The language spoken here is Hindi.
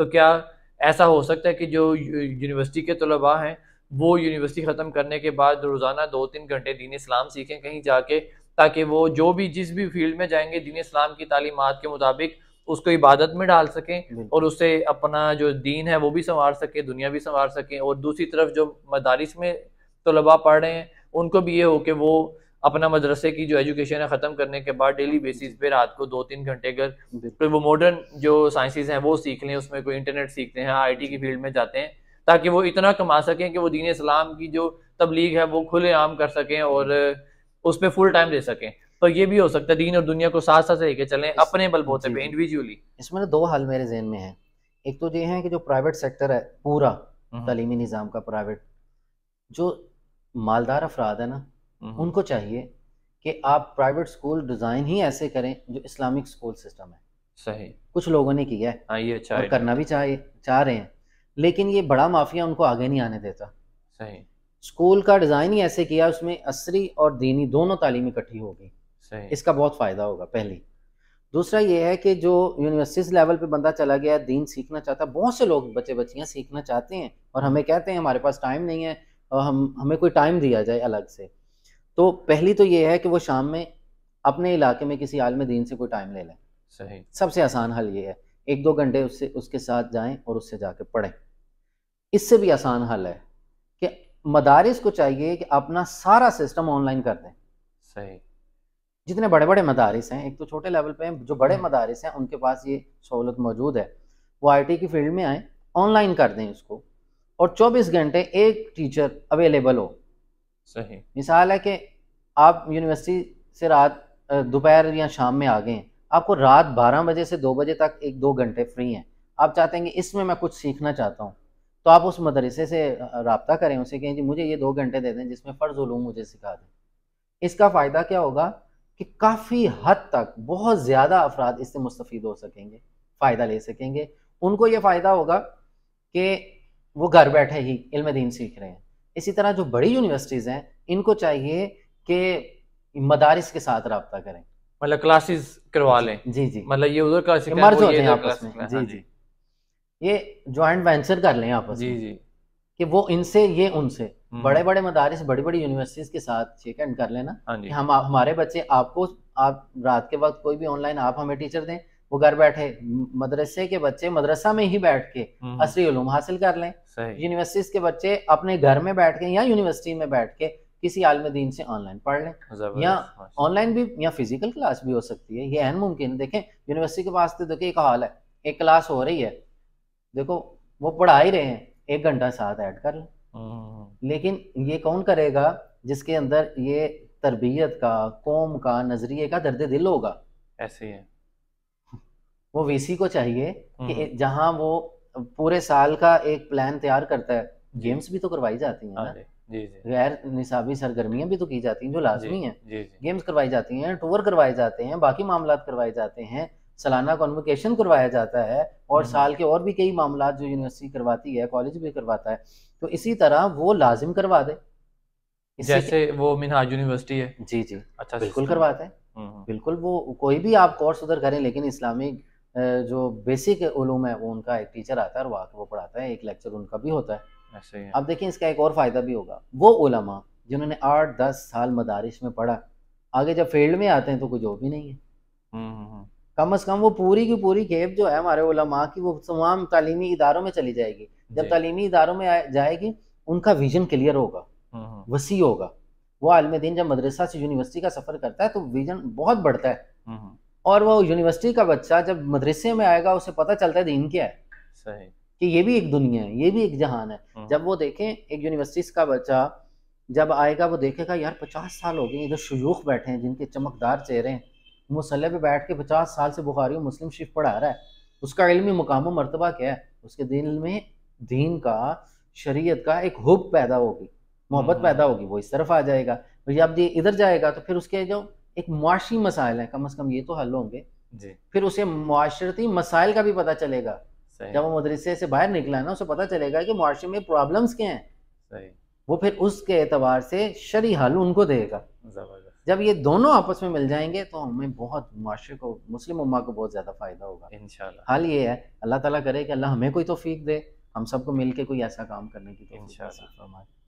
तो क्या ऐसा हो सकता है कि जो यूनिवर्सिटी के तलबा हैं वो यूनिवर्सिटी ख़त्म करने के बाद रोज़ाना दो तीन घंटे दीन इस्लाम सीखें कहीं जाके ताकि वो जो भी जिस भी फील्ड में जाएंगे दीन इस्लाम की तालीमत के मुताबिक उसको इबादत में डाल सकें और उससे अपना जो दीन है वो भी संवार सकें दुनिया भी संवार सकें और दूसरी तरफ जो मदारस में तलबा पढ़ रहे हैं उनको भी ये हो कि वो अपना मदरसे की जो एजुकेशन है ख़त्म करने के बाद डेली बेसिस पे रात को दो तीन घंटे अगर कोई वो मॉडर्न जो साइंसेज हैं वो सीख लें उसमें कोई इंटरनेट सीखते हैं आईटी की फील्ड में जाते हैं ताकि वो इतना कमा सकें कि वो दीन इस्लाम की जो तबलीग है वो खुले आम कर सकें और उस पर फुल टाइम दे सकें तो ये भी हो सकता है दीन और दुनिया को साथ साथ लेके चलें अपने बलबोते पे इंडिविजुअली इसमें दो हल मेरे जहन में है एक तो ये है कि जो प्राइवेट सेक्टर है पूरा हम्म। तलीमी निज़ाम का प्राइवेट जो मालदार अफराद है ना हम्म। उनको चाहिए कि आप प्राइवेट स्कूल डिज़ाइन ही ऐसे करें जो इस्लामिक स्कूल सिस्टम है सही कुछ लोगों ने किया है हाँ, ये अच्छा और करना भी चाहिए चाह रहे हैं लेकिन ये बड़ा माफिया उनको आगे नहीं आने देता सही स्कूल का डिज़ाइन ही ऐसे किया उसमें असरी और दीनी दोनों तालीम इकट्ठी होगी इसका बहुत फ़ायदा होगा पहली दूसरा ये है कि जो यूनिवर्सिटीज़ लेवल पे बंदा चला गया दीन सीखना चाहता है बहुत से लोग बच्चे बच्चियाँ सीखना चाहते हैं और हमें कहते हैं हमारे पास टाइम नहीं है और हम हमें कोई टाइम दिया जाए अलग से तो पहली तो ये है कि वो शाम में अपने इलाके में किसी आलम दीन से कोई टाइम ले लें सही सबसे आसान हल ये है एक दो घंटे उससे उसके साथ जाएं और उससे जाके पढ़ें इससे भी आसान हल है कि मदारस को चाहिए कि अपना सारा सिस्टम ऑनलाइन कर दें सही जितने बड़े बड़े मदारस हैं एक तो छोटे लेवल पे हैं जो बड़े हम्म। मदारस हैं उनके पास ये सहूलत मौजूद है वो आई की फील्ड में आए ऑनलाइन कर दें इसको और 24 घंटे एक टीचर अवेलेबल हो सही मिसाल है कि आप यूनिवर्सिटी से रात दोपहर या शाम में आ गए हैं आपको रात बारह बजे से दो बजे तक एक दो घंटे फ्री हैं आप चाहते हैं कि इसमें मैं कुछ सीखना चाहता हूँ तो आप उस मदरसे से रबता करें उसे कहें जी मुझे ये दो घंटे दे दें जिसमें फ़र्ज ूम मुझे सिखा दें इसका फ़ायदा क्या होगा कि काफ़ी हद तक बहुत ज़्यादा अफराद इससे मुस्तफ़ हो सकेंगे फ़ायदा ले सकेंगे उनको ये फ़ायदा होगा कि वो घर बैठे ही इल्म दीन सीख रहे हैं इसी तरह जो बड़ी यूनिवर्सिटीज़ हैं इनको चाहिए कि मदारिस के साथ रहा करें मतलब क्लासेस करवा लें जी जी मतलब ये उधर क्लासेस मर्ज हो जाए आपस में हाँ जी जी ये ज्वाइंट वेंचर कर लें आपस जी जी कि वो इनसे ये उनसे हम्म। बड़े बड़े मदारिस बड़ी बड़ी यूनिवर्सिटीज के साथ चेक एंड कर लेना हाँ हम हमारे बच्चे आपको आप रात के वक्त कोई भी ऑनलाइन आप हमें टीचर दें वो घर बैठे मदरसे के बच्चे मदरसा में ही बैठ के हम्म। असली उलूम हासिल कर लें यूनिवर्सिटीज के बच्चे अपने घर में बैठ के या यूनिवर्सिटी में बैठ के किसी आलम दीन से ऑनलाइन पढ़ लें या ऑनलाइन भी या फिजिकल क्लास भी हो सकती है ये अहम मुमकिन देखें यूनिवर्सिटी के पास तो देखिए एक हाल है एक क्लास हो रही है देखो वो पढ़ा ही रहे हैं एक घंटा साथ ऐड कर लें हम्म। लेकिन ये कौन करेगा जिसके अंदर ये तरबियत का कौम का नजरिए का दर्द दिल होगा ऐसे ही है वो वीसी को चाहिए कि हम्म। जहां वो पूरे साल का एक प्लान तैयार करता है गेम्स भी तो करवाई जाती हैं ना हाँ गैर निसाबी सरगर्मियां भी तो की जाती हैं जो लाजमी है गेम्स करवाई जाती हैं टूर करवाए जाते हैं बाकी मामला करवाए जाते हैं सालाना कॉन्वोकेशन करवाया जाता है और हम्म। साल के और भी कई मामला जो यूनिवर्सिटी करवाती है कॉलेज भी करवाता है तो इसी तरह वो लाजिम करवा दे जैसे वो मिनहाज यूनिवर्सिटी है जी जी अच्छा बिल्कुल करवाते हैं हम्म, बिल्कुल वो कोई भी आप कोर्स उधर करें लेकिन इस्लामिक जो बेसिक उलूम है वो उनका एक टीचर आता है और वहाँ वो पढ़ाता है एक लेक्चर उनका भी होता है ऐसे ही अब देखिए इसका एक और फ़ायदा भी होगा वो उलमा जिन्होंने आठ दस साल मदारिस में पढ़ा आगे जब फील्ड में आते हैं तो कुछ जॉब भी नहीं है हम्म, हम्म, हम्म। कम अज़ कम वो पूरी की पूरी खेप जो है हमारे उलमा की वो तमाम तालीमी इदारों में चली जाएगी जब तालीमी इदारों में जाएगी उनका विजन क्लियर होगा वसी होगा वो आलम दिन जब मदरसा से यूनिवर्सिटी का सफ़र करता है तो विजन बहुत बढ़ता है और वो यूनिवर्सिटी का बच्चा जब मदरसे में आएगा उसे पता चलता है दीन क्या है सही कि ये भी एक दुनिया है ये भी एक जहान है हम्म। जब वो देखें एक यूनिवर्सिटी का बच्चा जब आएगा वो देखेगा यार पचास साल हो गए इधर शयूख बैठे हैं जिनके चमकदार चेहरे हैं मुसल्ले पे बैठ के पचास साल से बुखारी और मुस्लिम शिफ पढ़ा रहा है उसका इलमी मुकाम मरतबा क्या है उसके दिल में दीन का शरीयत का एक हुब पैदा होगी मोहब्बत हम्म। पैदा होगी वो इस तरफ आ जाएगा और जब ये इधर जाएगा तो फिर उसके जो एक मुआशी मसाइल है कम अज कम ये तो हल होंगे जी फिर उसे माशरती मसाइल का भी पता चलेगा जब वो मदरसे से बाहर निकला है ना उसे पता चलेगा कि माशरे में प्रॉब्लम्स क्या हैं वो फिर उसके एतबार से शरी हल उनको देगा जब ये दोनों आपस में मिल जाएंगे तो हमें बहुत माशरे को मुस्लिम उम्मा को बहुत ज़्यादा फ़ायदा होगा इन हाल ये है अल्लाह ताला करे कि अल्लाह हमें कोई तोफ़ी दे हम सबको मिल कोई ऐसा काम करने की तो फरमाए